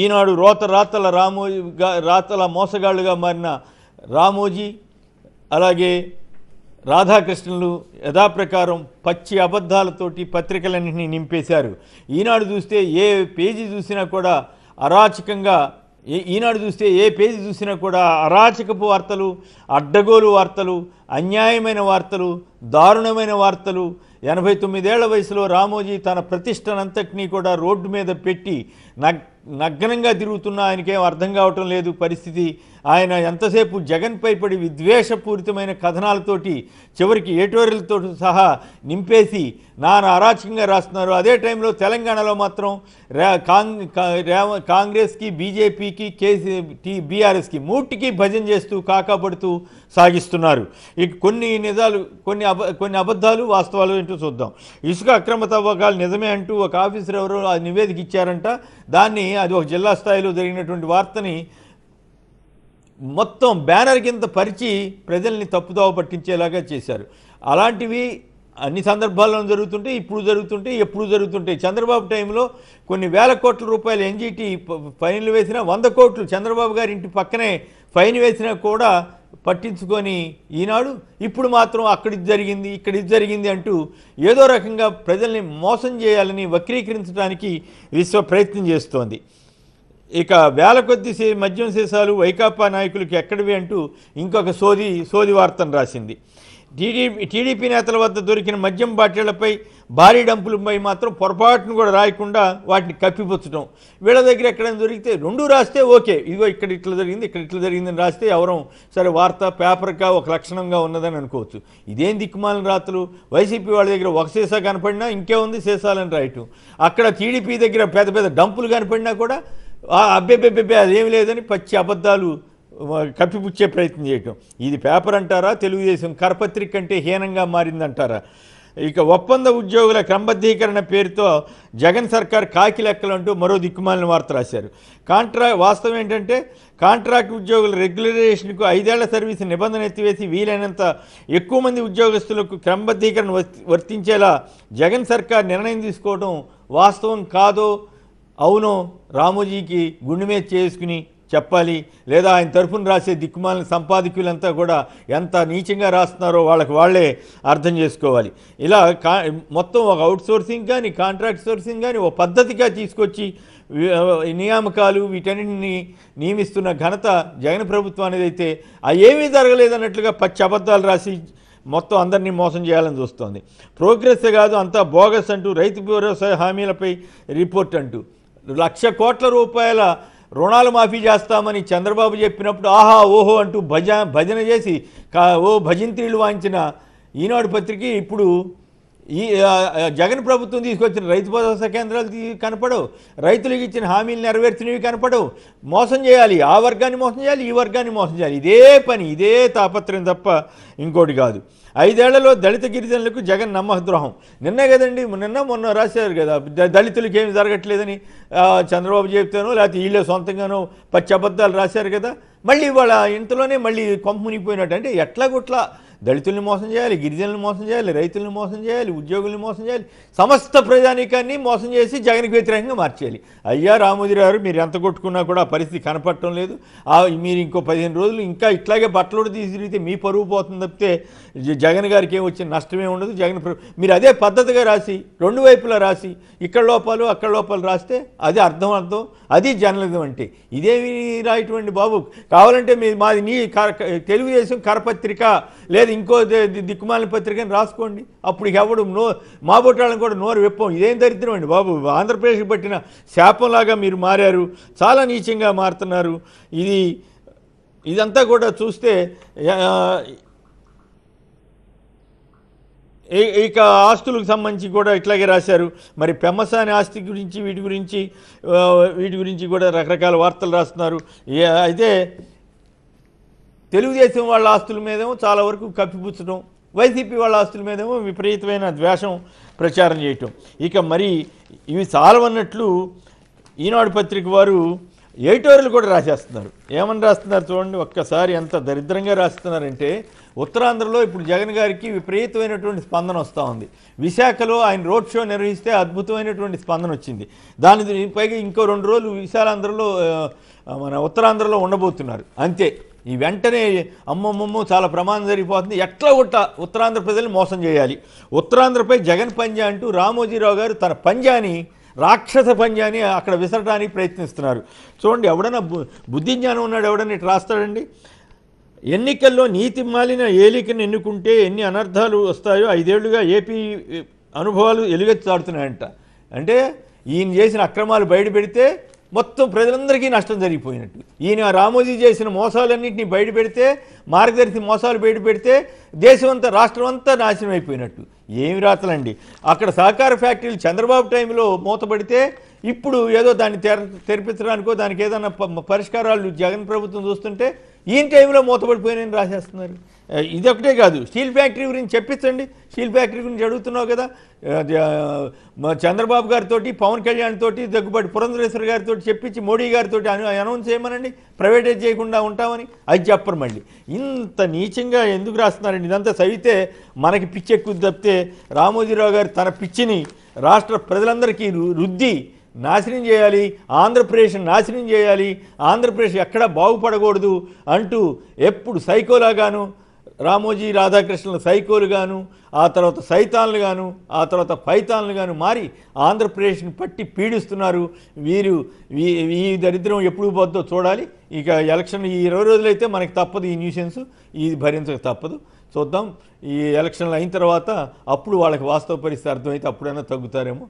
ఈనాడు రోత రాతల రామోజీగా రాతల మోసగాళ్ళుగా మారిన రామోజీ అలాగే రాధాకృష్ణులు యథాప్రకారం పచ్చి అబద్ధాలతోటి పత్రికలన్నింటినీ నింపేశారు ఈనాడు చూస్తే ఏ పేజీ చూసినా కూడా అరాచకంగా ఈనాడు చూస్తే ఏ పేజీ చూసినా కూడా అరాచకపు వార్తలు అడ్డగోలు వార్తలు అన్యాయమైన వార్తలు దారుణమైన వార్తలు ఎనభై తొమ్మిదేళ్ల వయసులో రామోజీ తన ప్రతిష్టనంతటినీ కూడా రోడ్డు మీద పెట్టి నగ్ నగ్నంగా తిరుగుతున్నా ఆయనకేం అర్థం కావటం లేదు పరిస్థితి ఆయన ఎంతసేపు జగన్పై పడి విద్వేషపూరితమైన కథనాలతోటి చివరికి ఏటోరీలతో సహా నింపేసి నాను అరాచకంగా రాస్తున్నారు అదే టైంలో తెలంగాణలో మాత్రం కాంగ్రెస్కి బీజేపీకి కేసీ టీ బీఆర్ఎస్కి మూటికి భజన చేస్తూ కాకాపడుతూ సాగిస్తున్నారు ఇక కొన్ని నిజాలు కొన్ని అబ కొన్ని అబద్ధాలు వాస్తవాలు ఏంటో చూద్దాం ఇసుక అక్రమ తవ్వకాలు నిజమే అంటూ ఒక ఆఫీసర్ ఎవరో నివేదిక ఇచ్చారంట దాన్ని అది ఒక జిల్లా స్థాయిలో జరిగినటువంటి వార్తని మొత్తం బ్యానర్ కింద పరిచి ప్రజల్ని తప్పుదోవ పట్టించేలాగా చేశారు అలాంటివి అన్ని సందర్భాల్లో జరుగుతుంటే ఇప్పుడు జరుగుతుంటే ఎప్పుడు జరుగుతుంటాయి చంద్రబాబు టైంలో కొన్ని వేల కోట్ల రూపాయలు ఎన్జీటీ ఫైన్లు వేసినా వంద కోట్లు చంద్రబాబు గారి ఇంటి పక్కనే ఫైన్ వేసినా కూడా పట్టించుకొని ఈనాడు ఇప్పుడు మాత్రం అక్కడిది జరిగింది ఇక్కడిది జరిగింది అంటూ ఏదో రకంగా ప్రజల్ని మోసం చేయాలని వక్రీకరించడానికి విశ్వ ప్రయత్నం చేస్తోంది ఇక వేల కొద్ది మద్యం సీసాలు వైకాపా నాయకులకి ఎక్కడివి అంటూ ఇంకొక సోది సోది వార్తను రాసింది టీడీపీ టీడీపీ నేతల వద్ద దొరికిన మద్యం బాటిళ్లపై భారీ డంపులపై మాత్రం పొరపాటును కూడా రాయకుండా వాటిని కప్పిపుచ్చడం వీళ్ళ దగ్గర ఎక్కడైనా దొరికితే రెండు రాస్తే ఓకే ఇదిగో ఇక్కడ ఇట్లా జరిగింది ఇక్కడ ఇట్లా జరిగిందని రాస్తే ఎవరో సరే వార్త పేపర్గా ఒక లక్షణంగా ఉన్నదని అనుకోవచ్చు ఇదేం దిక్కుమాలని రాత్రులు వైసీపీ వాళ్ళ దగ్గర ఒక సీసా కనపడినా ఇంకే ఉంది సీసాలని రాయటం అక్కడ టీడీపీ దగ్గర పెద్ద పెద్ద డంపులు కనపడినా కూడా అబ్బెబ్బెబ్బెబ్బే అదేం లేదని పచ్చి అబద్ధాలు కప్పిపుచ్చే ప్రయత్నం చేయటం ఇది పేపర్ అంటారా తెలుగుదేశం కరపత్రిక కంటే హీనంగా మారిందంటారా ఇక ఒప్పంద ఉద్యోగుల క్రమబద్ధీకరణ పేరుతో జగన్ సర్కార్ కాకి లెక్కలంటూ మరో దిక్కుమాలిన వార్త రాశారు కాంట్రా వాస్తవం ఏంటంటే కాంట్రాక్ట్ ఉద్యోగుల రెగ్యులరేషన్కు ఐదేళ్ల సర్వీస్ నిబంధన ఎత్తివేసి వీలైనంత ఎక్కువ మంది ఉద్యోగస్తులకు క్రమబద్ధీకరణ వర్తించేలా జగన్ సర్కార్ నిర్ణయం తీసుకోవడం వాస్తవం కాదో అవును రామోజీకి గుండె మీద చేసుకుని చెప్పాలి లేదా ఆయన తరఫున రాసే దిక్కుమాలిన సంపాదకులంతా కూడా ఎంత నీచంగా రాస్తున్నారో వాళ్ళకి వాళ్ళే అర్థం చేసుకోవాలి ఇలా కా మొత్తం ఒక అవుట్ సోర్సింగ్ కానీ కాంట్రాక్ట్ సోర్సింగ్ కానీ ఒక పద్ధతిగా తీసుకొచ్చి నియామకాలు వీటన్నిటిని నియమిస్తున్న ఘనత జగన్ ప్రభుత్వం అనేది అయితే ఏమీ జరగలేదన్నట్లుగా పచ్చి అబద్ధాలు రాసి మొత్తం అందరినీ మోసం చేయాలని చూస్తోంది ప్రోగ్రెస్ కాదు అంతా బోగస్ అంటూ రైతు భరోసా హామీలపై రిపోర్ట్ అంటూ లక్ష కోట్ల రూపాయల రుణాలు మాఫీ చేస్తామని చంద్రబాబు చెప్పినప్పుడు ఆహా ఓహో అంటూ భజ భజన చేసి ఓ భజంత్రీలు వాంచిన ఈనాడు పత్రిక ఇప్పుడు ఈ జగన్ ప్రభుత్వం తీసుకొచ్చిన రైతు భరోసా కేంద్రాలు కనపడవు రైతులకు ఇచ్చిన హామీలు నెరవేర్చినవి కనపడవు మోసం చేయాలి ఆ వర్గాన్ని మోసం చేయాలి ఈ వర్గాన్ని మోసం చేయాలి ఇదే పని ఇదే తాపత్రయం తప్ప ఇంకోటి కాదు ఐదేళ్లలో దళిత గిరిజనులకు జగన్ నమ్మద్రోహం నిన్నే కదండి నిన్న మొన్న రాశారు కదా దళితులకు ఏమి జరగట్లేదని చంద్రబాబు చెప్తేనో లేకపోతే వీళ్ళే సొంతంగానో పచ్చి అబద్ధాలు రాశారు కదా మళ్ళీ వాళ్ళ ఇంతలోనే మళ్ళీ కొంపు మునిగిపోయినట్టు అంటే ఎట్లా గుట్లా దళితుల్ని మోసం చేయాలి గిరిజనులు మోసం చేయాలి రైతులను మోసం చేయాలి ఉద్యోగులను మోసం చేయాలి సమస్త ప్రజానీకాన్ని మోసం చేసి జగన్కి వ్యతిరేకంగా మార్చేయాలి అయ్యా రామోదీరావు గారు మీరు ఎంత కొట్టుకున్నా కూడా పరిస్థితి కనపడటం లేదు మీరు ఇంకో పదిహేను రోజులు ఇంకా ఇట్లాగే బట్టలు తీసిరిగితే మీ పరువు పోతుంది తప్పితే జగన్ గారికి ఏం వచ్చిన నష్టమే ఉండదు జగన్ మీరు అదే పద్ధతిగా రాసి రెండు వైపులా రాసి ఇక్కడ లోపాలు అక్కడ లోపాలు రాస్తే అది అర్థం అర్థం అది జర్నలిజం అంటే ఇదేమి రాయటువంటి బాబు కావాలంటే మీ మాది నీ తెలుగుదేశం కరపత్రిక లేదు లేదు ఇంకో దిక్కుమాలిన పత్రికని రాసుకోండి అప్పుడు ఎవడు నో మా కూడా నోరు విప్పం ఇదేం దరిద్రం అండి బాబు ఆంధ్రప్రదేశ్ పట్టిన శాపంలాగా మీరు మారారు చాలా నీచంగా మారుతున్నారు ఇది ఇదంతా కూడా చూస్తే ఇక ఆస్తులకు సంబంధించి కూడా ఇట్లాగే రాశారు మరి పెమ్మసాని ఆస్తి గురించి వీటి గురించి వీటి గురించి కూడా రకరకాల వార్తలు రాస్తున్నారు అయితే తెలుగుదేశం వాళ్ళ ఆస్తుల మీదేమో చాలా వరకు కప్పిపుచ్చడం వైసీపీ వాళ్ళ ఆస్తుల మీదేమో విపరీతమైన ద్వేషం ప్రచారం చేయటం ఇక మరి ఇవి చాలవన్నట్లు ఈనాడు పత్రిక వారు ఎయిటోర్లు కూడా రాసేస్తున్నారు ఏమని రాస్తున్నారు చూడండి ఒక్కసారి ఎంత దరిద్రంగా రాస్తున్నారంటే ఉత్తరాంధ్రలో ఇప్పుడు జగన్ గారికి విపరీతమైనటువంటి స్పందన వస్తూ ఉంది విశాఖలో ఆయన రోడ్ షో నిర్వహిస్తే అద్భుతమైనటువంటి స్పందన వచ్చింది దాని పైగా ఇంకో రెండు రోజులు విశాలాంధ్రలో మన ఉత్తరాంధ్రలో ఉండబోతున్నారు అంతే ఈ వెంటనే అమ్మమ్మమ్మో చాలా ప్రమాదం జరిగిపోతుంది ఎట్లా ఉట్ట ఉత్తరాంధ్ర ప్రజల్ని మోసం చేయాలి ఉత్తరాంధ్రపై జగన్ పంజా అంటూ రామోజీరావు గారు తన పంజాని రాక్షస పంజాని అక్కడ విసరడానికి ప్రయత్నిస్తున్నారు చూడండి ఎవడన్నా బుద్ధి జ్ఞానం ఉన్నాడు ఎవడన్నా ఇటు రాస్తాడండి ఎన్నికల్లో నీతి మాలిన ఏలికను ఎన్నుకుంటే ఎన్ని అనర్థాలు వస్తాయో ఐదేళ్లుగా ఏపీ అనుభవాలు ఎలుగెత్తి చాడుతున్నాయంట అంటే ఈయన చేసిన అక్రమాలు బయట పెడితే మొత్తం ప్రజలందరికీ నష్టం జరిగిపోయినట్టు ఈయన రామోజీ చేసిన మోసాలన్నింటినీ బయట పెడితే మార్గదర్శి మోసాలు బయట పెడితే దేశం అంతా రాష్ట్రం అంతా నాశనం అయిపోయినట్టు ఏమి రాతలండి అక్కడ సహకార ఫ్యాక్టరీలు చంద్రబాబు టైంలో మూతపడితే ఇప్పుడు ఏదో దాన్ని తెర తెరిపించడానికో దానికి ఏదైనా పరిష్కారాలు జగన్ ప్రభుత్వం చూస్తుంటే ఈయన టైంలో మూతపడిపోయినని రాసేస్తున్నారు ఇదొకటే కాదు స్టీల్ ఫ్యాక్టరీ గురించి చెప్పించండి స్టీల్ ఫ్యాక్టరీ గురించి అడుగుతున్నావు కదా చంద్రబాబు గారితో పవన్ కళ్యాణ్ తోటి దగ్గుబాటి పురంధరేశ్వర గారితో చెప్పించి మోడీ గారితో అనౌన్స్ చేయమనండి ప్రైవేటైజ్ చేయకుండా ఉంటామని అది చెప్పరు మళ్ళీ ఇంత నీచంగా ఎందుకు రాస్తున్నారండి ఇదంతా చదివితే మనకి పిచ్చి ఎక్కువ తప్పితే రామోజీరావు గారు తన పిచ్చిని రాష్ట్ర ప్రజలందరికీ రుద్ది నాశనం చేయాలి ఆంధ్రప్రదేశ్ నాశనం చేయాలి ఆంధ్రప్రదేశ్ ఎక్కడ బాగుపడకూడదు అంటూ ఎప్పుడు సైకోలాగాను రామోజీ రాధాకృష్ణుల గాను ఆ తర్వాత సైతాన్లు గాను ఆ తర్వాత ఫైతాన్లు గాను మారి ఆంధ్రప్రదేశ్ని పట్టి పీడిస్తున్నారు వీరు ఈ దరిద్రం ఎప్పుడు పోద్దో చూడాలి ఇక ఎలక్షన్ ఈ ఇరవై రోజులైతే మనకి తప్పదు ఈ న్యూసెన్స్ ఇది భరించక తప్పదు చూద్దాం ఈ ఎలక్షన్లు అయిన తర్వాత అప్పుడు వాళ్ళకి వాస్తవ పరిస్థితి అర్థమైతే అప్పుడైనా తగ్గుతారేమో